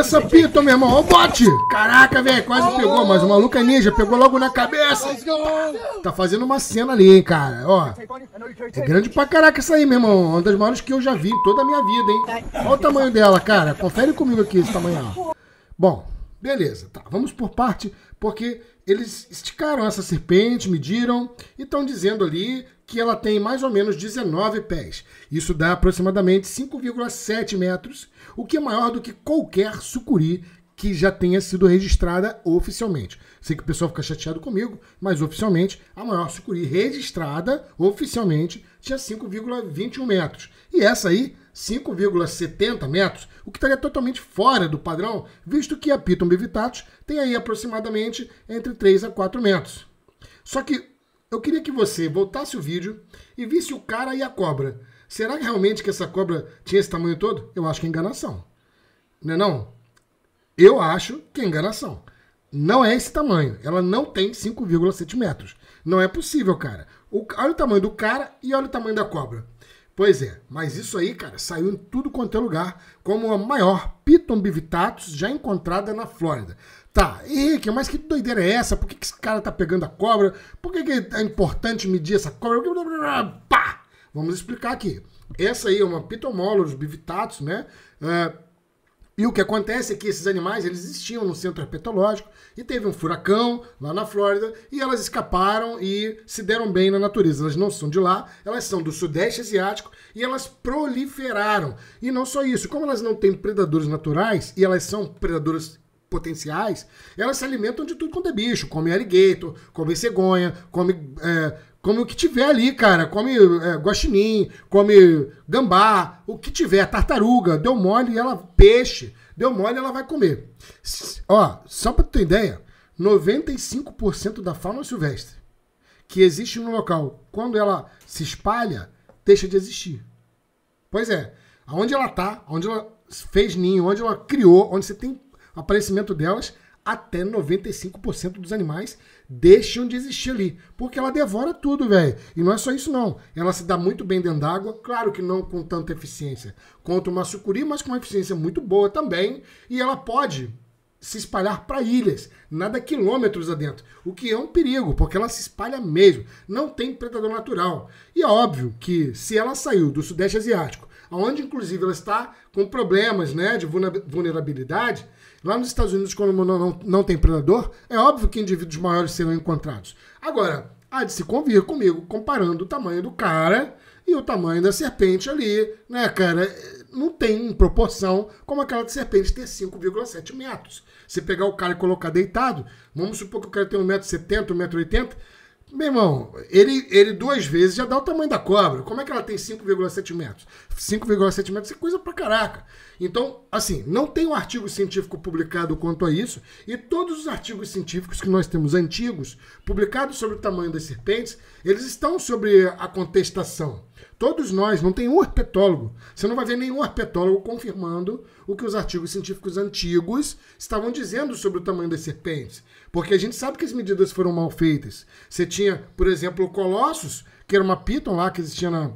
dessa pita, meu irmão. Ó o bote. Caraca, velho, quase pegou, mas o maluco é ninja. Pegou logo na cabeça. Tá fazendo uma cena ali, hein, cara. Ó. É grande pra caraca isso aí, meu irmão. Uma das maiores que eu já vi em toda a minha vida, hein. Olha o tamanho dela, cara. Confere comigo aqui esse tamanho, ó. Bom, beleza, tá. Vamos por parte, porque eles esticaram essa serpente, mediram e estão dizendo ali que ela tem mais ou menos 19 pés. Isso dá aproximadamente 5,7 metros, o que é maior do que qualquer sucuri que já tenha sido registrada oficialmente. Sei que o pessoal fica chateado comigo, mas oficialmente a maior sucuri registrada oficialmente tinha 5,21 metros. E essa aí, 5,70 metros, o que estaria totalmente fora do padrão, visto que a Piton bivitatus tem aí aproximadamente entre 3 a 4 metros. Só que eu queria que você voltasse o vídeo e visse o cara e a cobra. Será que realmente que essa cobra tinha esse tamanho todo? Eu acho que é enganação. Não é não? Eu acho que é enganação. Não é esse tamanho. Ela não tem 5,7 metros. Não é possível, cara. O, olha o tamanho do cara e olha o tamanho da cobra. Pois é, mas isso aí, cara, saiu em tudo quanto é lugar, como a maior Piton bivitatus já encontrada na Flórida. Tá, Henrique, mas que doideira é essa? Por que, que esse cara tá pegando a cobra? Por que, que é importante medir essa cobra? Pá! Vamos explicar aqui. Essa aí é uma pitomólogos bivitatus, né? Uh, e o que acontece é que esses animais eles existiam no centro herpetológico e teve um furacão lá na Flórida e elas escaparam e se deram bem na natureza. Elas não são de lá, elas são do sudeste asiático e elas proliferaram. E não só isso, como elas não têm predadores naturais e elas são predadoras potenciais, elas se alimentam de tudo quanto é bicho. Come alligator, come cegonha, come, é, come o que tiver ali, cara. Come é, guaxinim, come gambá, o que tiver. Tartaruga, deu mole, ela peixe. Deu mole, ela vai comer. Ó, só pra tu ter ideia, 95% da fauna silvestre que existe no local, quando ela se espalha, deixa de existir. Pois é, aonde ela tá, onde ela fez ninho, onde ela criou, onde você tem aparecimento delas, até 95% dos animais deixam de existir ali. Porque ela devora tudo, velho. E não é só isso, não. Ela se dá muito bem dentro d'água, claro que não com tanta eficiência quanto uma sucuri, mas com uma eficiência muito boa também. E ela pode se espalhar para ilhas, nada quilômetros adentro, o que é um perigo, porque ela se espalha mesmo, não tem predador natural. E é óbvio que se ela saiu do sudeste asiático onde inclusive ela está com problemas né, de vulnerabilidade. Lá nos Estados Unidos, quando não, não, não tem predador, é óbvio que indivíduos maiores serão encontrados. Agora, há de se convir comigo, comparando o tamanho do cara e o tamanho da serpente ali, né, cara? Não tem proporção como aquela de serpente ter 5,7 metros. Se pegar o cara e colocar deitado, vamos supor que o cara tem 1,70m, 1,80m, meu irmão, ele, ele duas vezes já dá o tamanho da cobra. Como é que ela tem 5,7 metros? 5,7 metros é coisa pra caraca. Então, assim, não tem um artigo científico publicado quanto a isso, e todos os artigos científicos que nós temos antigos, publicados sobre o tamanho das serpentes, eles estão sobre a contestação. Todos nós, não tem um herpetólogo. Você não vai ver nenhum herpetólogo confirmando o que os artigos científicos antigos estavam dizendo sobre o tamanho das serpentes. Porque a gente sabe que as medidas foram mal feitas. Você tinha, por exemplo, o Colossus, que era uma piton lá que existia na,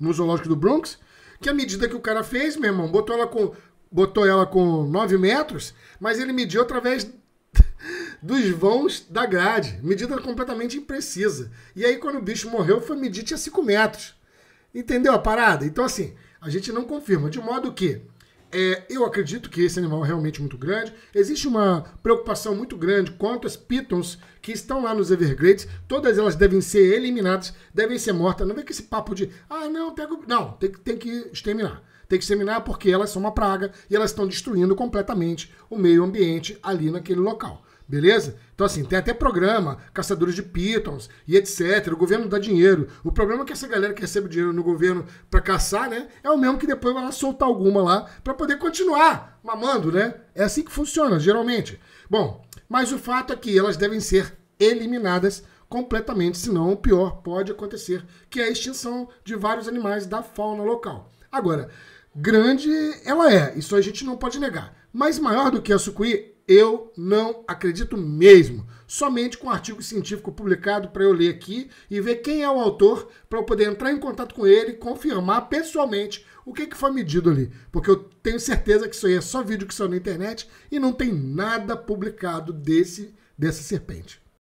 no zoológico do Bronx, que a medida que o cara fez, meu irmão, botou ela com botou ela com 9 metros, mas ele mediu através dos vãos da grade. Medida completamente imprecisa. E aí, quando o bicho morreu, foi medir tinha 5 metros. Entendeu a parada? Então, assim, a gente não confirma. De modo que é, eu acredito que esse animal é realmente muito grande. Existe uma preocupação muito grande quanto às pitons que estão lá nos Everglades. Todas elas devem ser eliminadas, devem ser mortas. Não vem com esse papo de, ah, não, pego... não tem, tem que exterminar. Tem que exterminar porque elas são uma praga e elas estão destruindo completamente o meio ambiente ali naquele local. Beleza? Então, assim, tem até programa, caçadores de pitons e etc. O governo dá dinheiro. O problema é que essa galera que recebe dinheiro no governo para caçar, né? É o mesmo que depois vai lá soltar alguma lá para poder continuar mamando, né? É assim que funciona, geralmente. Bom, mas o fato é que elas devem ser eliminadas completamente, senão o pior pode acontecer, que é a extinção de vários animais da fauna local. Agora, grande ela é, isso a gente não pode negar. Mas maior do que a sucuí eu não acredito mesmo. Somente com um artigo científico publicado para eu ler aqui e ver quem é o autor para eu poder entrar em contato com ele e confirmar pessoalmente o que, que foi medido ali. Porque eu tenho certeza que isso aí é só vídeo que saiu na internet e não tem nada publicado desse dessa serpente.